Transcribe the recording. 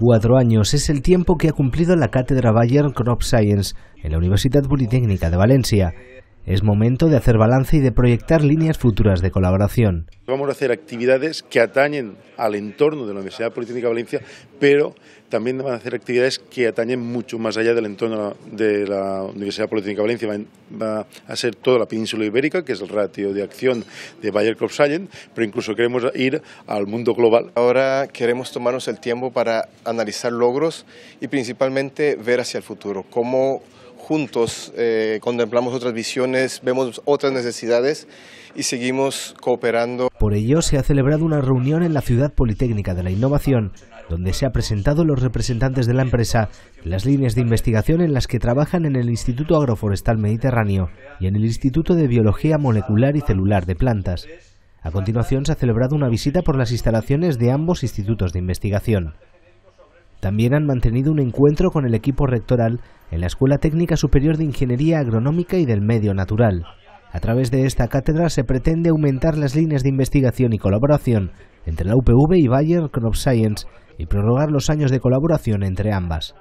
Cuatro años es el tiempo que ha cumplido la cátedra Bayer Crop Science en la Universidad Politécnica de Valencia. Es momento de hacer balance y de proyectar líneas futuras de colaboración. Vamos a hacer actividades que atañen al entorno de la Universidad Politécnica de Valencia, pero también van a hacer actividades que atañen mucho más allá del entorno de la Universidad Politécnica de Valencia. Va a ser toda la península ibérica, que es el ratio de acción de Bayer Crop pero incluso queremos ir al mundo global. Ahora queremos tomarnos el tiempo para analizar logros y principalmente ver hacia el futuro, cómo juntos eh, contemplamos otras visiones, vemos otras necesidades y seguimos cooperando. Por ello, se ha celebrado una reunión en la Ciudad Politécnica de la Innovación, donde se han presentado los representantes de la empresa, las líneas de investigación en las que trabajan en el Instituto Agroforestal Mediterráneo y en el Instituto de Biología Molecular y Celular de Plantas. A continuación, se ha celebrado una visita por las instalaciones de ambos institutos de investigación. También han mantenido un encuentro con el equipo rectoral en la Escuela Técnica Superior de Ingeniería Agronómica y del Medio Natural. A través de esta cátedra se pretende aumentar las líneas de investigación y colaboración entre la UPV y Bayer Crop Science y prorrogar los años de colaboración entre ambas.